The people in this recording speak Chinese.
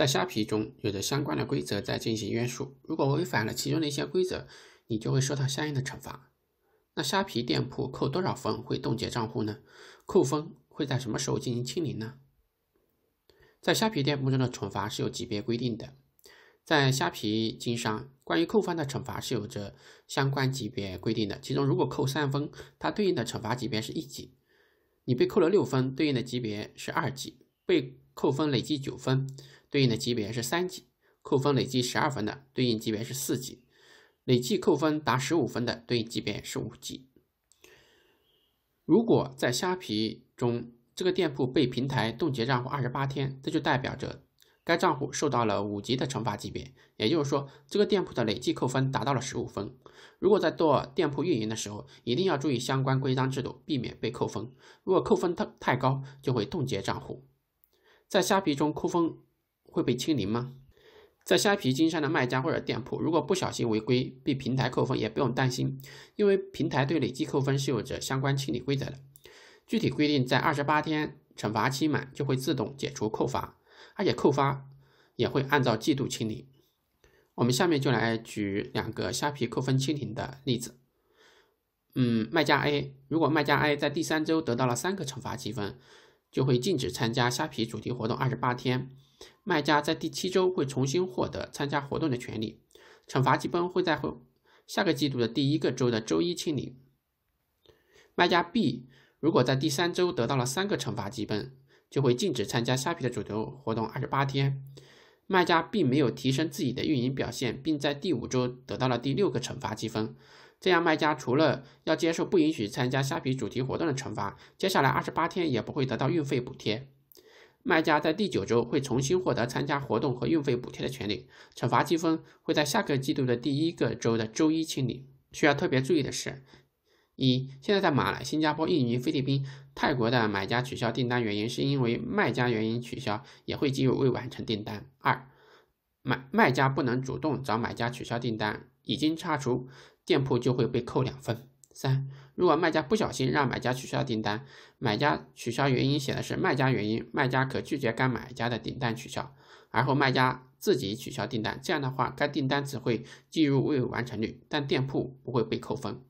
在虾皮中有着相关的规则在进行约束，如果违反了其中的一些规则，你就会受到相应的惩罚。那虾皮店铺扣多少分会冻结账户呢？扣分会，在什么时候进行清零呢？在虾皮店铺中的惩罚是有级别规定的，在虾皮经商，关于扣分的惩罚是有着相关级别规定的。其中，如果扣三分，它对应的惩罚级别是一级；你被扣了六分，对应的级别是二级；被扣分累计九分。对应的级别是三级，扣分累计十二分的对应级别是四级，累计扣分达十五分的对应级别是五级。如果在虾皮中这个店铺被平台冻结账户二十八天，这就代表着该账户受到了五级的惩罚级别，也就是说这个店铺的累计扣分达到了十五分。如果在做店铺运营的时候，一定要注意相关规章制度，避免被扣分。如果扣分太太高，就会冻结账户。在虾皮中扣分。会被清零吗？在虾皮经商的卖家或者店铺，如果不小心违规被平台扣分，也不用担心，因为平台对累计扣分是有着相关清理规则的。具体规定在二十八天惩罚期满就会自动解除扣罚，而且扣罚也会按照季度清零。我们下面就来举两个虾皮扣分清零的例子。嗯，卖家 A 如果卖家 A 在第三周得到了三个惩罚积分，就会禁止参加虾皮主题活动二十八天。卖家在第七周会重新获得参加活动的权利，惩罚积分会在下个季度的第一个周的周一清零。卖家 B 如果在第三周得到了三个惩罚积分，就会禁止参加虾皮的主流活动二十八天。卖家 B 没有提升自己的运营表现，并在第五周得到了第六个惩罚积分，这样卖家除了要接受不允许参加虾皮主题活动的惩罚，接下来二十八天也不会得到运费补贴。卖家在第九周会重新获得参加活动和运费补贴的权利，惩罚积分会在下个季度的第一个周的周一清理。需要特别注意的是：一、现在在马来、新加坡、印尼、菲律宾、泰国的买家取消订单原因是因为卖家原因取消，也会计入未完成订单；二、买卖家不能主动找买家取消订单，已经删除店铺就会被扣两分。三，如果卖家不小心让买家取消订单，买家取消原因写的是卖家原因，卖家可拒绝该买家的订单取消，而后卖家自己取消订单，这样的话该订单只会计入未完成率，但店铺不会被扣分。